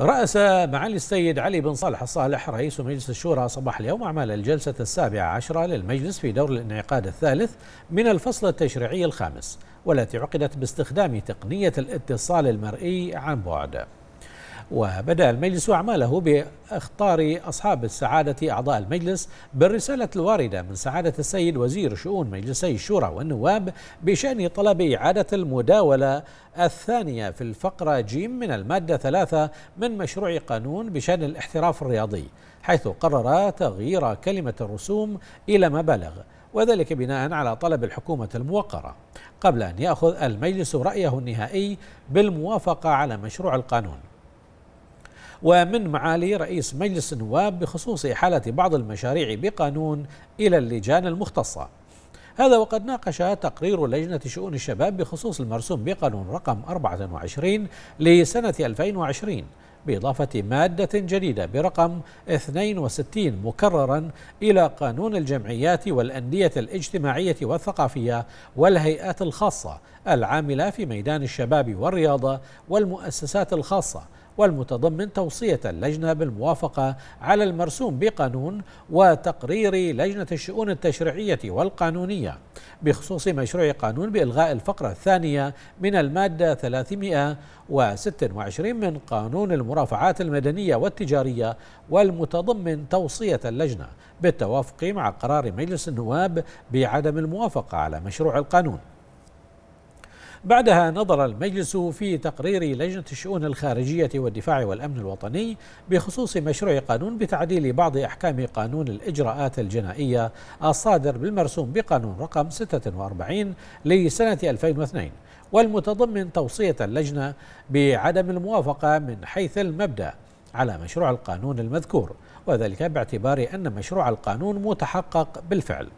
رأس معالي السيد علي بن صالح الصالح رئيس مجلس الشورى صباح اليوم أعمال الجلسة السابعة عشرة للمجلس في دور الانعقاد الثالث من الفصل التشريعي الخامس والتي عقدت باستخدام تقنية الاتصال المرئي عن بعد وبدأ المجلس أعماله باختار أصحاب السعادة أعضاء المجلس بالرسالة الواردة من سعادة السيد وزير شؤون مجلسي الشورى والنواب بشأن طلب إعادة المداولة الثانية في الفقرة جيم من المادة ثلاثة من مشروع قانون بشأن الاحتراف الرياضي حيث قرر تغيير كلمة الرسوم إلى مبالغ وذلك بناء على طلب الحكومة الموقرة قبل أن يأخذ المجلس رأيه النهائي بالموافقة على مشروع القانون ومن معالي رئيس مجلس النواب بخصوص إحالة بعض المشاريع بقانون إلى اللجان المختصة هذا وقد ناقش تقرير لجنة شؤون الشباب بخصوص المرسوم بقانون رقم 24 لسنة 2020 بإضافة مادة جديدة برقم 62 مكررا إلى قانون الجمعيات والأندية الاجتماعية والثقافية والهيئات الخاصة العاملة في ميدان الشباب والرياضة والمؤسسات الخاصة والمتضمن توصية اللجنة بالموافقة على المرسوم بقانون وتقرير لجنة الشؤون التشريعية والقانونية بخصوص مشروع قانون بإلغاء الفقرة الثانية من المادة 326 من قانون المرافعات المدنية والتجارية والمتضمن توصية اللجنة بالتوافق مع قرار مجلس النواب بعدم الموافقة على مشروع القانون بعدها نظر المجلس في تقرير لجنة الشؤون الخارجية والدفاع والأمن الوطني بخصوص مشروع قانون بتعديل بعض أحكام قانون الإجراءات الجنائية الصادر بالمرسوم بقانون رقم 46 لسنة 2002 والمتضمن توصية اللجنة بعدم الموافقة من حيث المبدأ على مشروع القانون المذكور وذلك باعتبار أن مشروع القانون متحقق بالفعل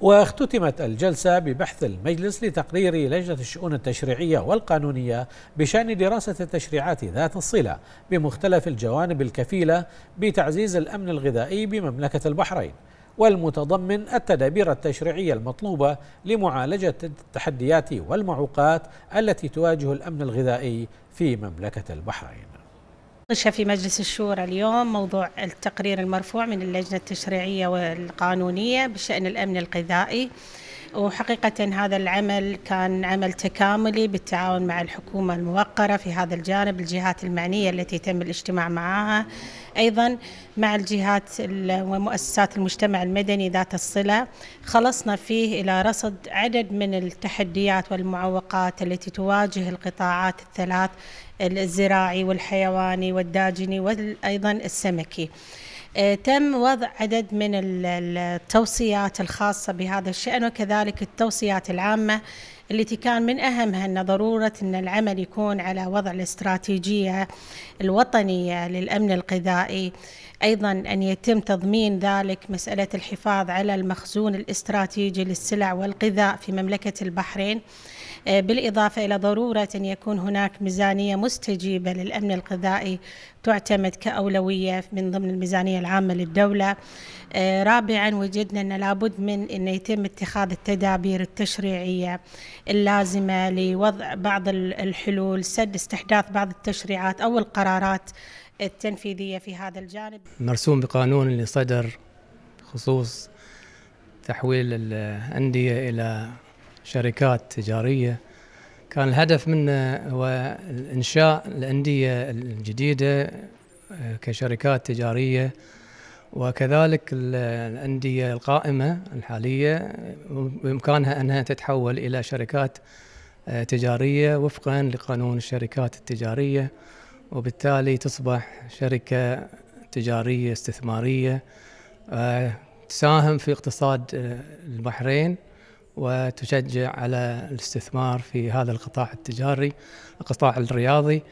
واختتمت الجلسة ببحث المجلس لتقرير لجنة الشؤون التشريعية والقانونية بشأن دراسة التشريعات ذات الصلة بمختلف الجوانب الكفيلة بتعزيز الأمن الغذائي بمملكة البحرين والمتضمن التدابير التشريعية المطلوبة لمعالجة التحديات والمعوقات التي تواجه الأمن الغذائي في مملكة البحرين ناقشها في مجلس الشورى اليوم موضوع التقرير المرفوع من اللجنة التشريعية والقانونية بشأن الأمن الغذائي وحقيقة هذا العمل كان عمل تكاملي بالتعاون مع الحكومة الموقرة في هذا الجانب الجهات المعنية التي تم الاجتماع معها أيضا مع الجهات ومؤسسات المجتمع المدني ذات الصلة خلصنا فيه إلى رصد عدد من التحديات والمعوقات التي تواجه القطاعات الثلاث الزراعي والحيواني والداجني وأيضا السمكي آه، تم وضع عدد من التوصيات الخاصة بهذا الشأن وكذلك التوصيات العامة التي كان من أهمها أن ضرورة أن العمل يكون على وضع الاستراتيجية الوطنية للأمن الغذائي أيضا أن يتم تضمين ذلك مسألة الحفاظ على المخزون الاستراتيجي للسلع والغذاء في مملكة البحرين آه، بالإضافة إلى ضرورة أن يكون هناك ميزانية مستجيبة للأمن الغذائي تعتمد كأولوية من ضمن الميزانية العامة للدولة آه، رابعا وجدنا أن لابد من أن يتم اتخاذ التدابير التشريعية اللازمة لوضع بعض الحلول سد استحداث بعض التشريعات أو القرارات التنفيذية في هذا الجانب مرسوم بقانون اللي صدر خصوص تحويل الأندية إلى شركات تجارية كان الهدف منه هو إنشاء الأندية الجديدة آه، كشركات تجارية وكذلك الأندية القائمة الحالية بإمكانها أنها تتحول إلى شركات آه، تجارية وفقا لقانون الشركات التجارية وبالتالي تصبح شركة تجارية استثمارية آه، تساهم في اقتصاد البحرين وتشجع على الاستثمار في هذا القطاع التجاري القطاع الرياضي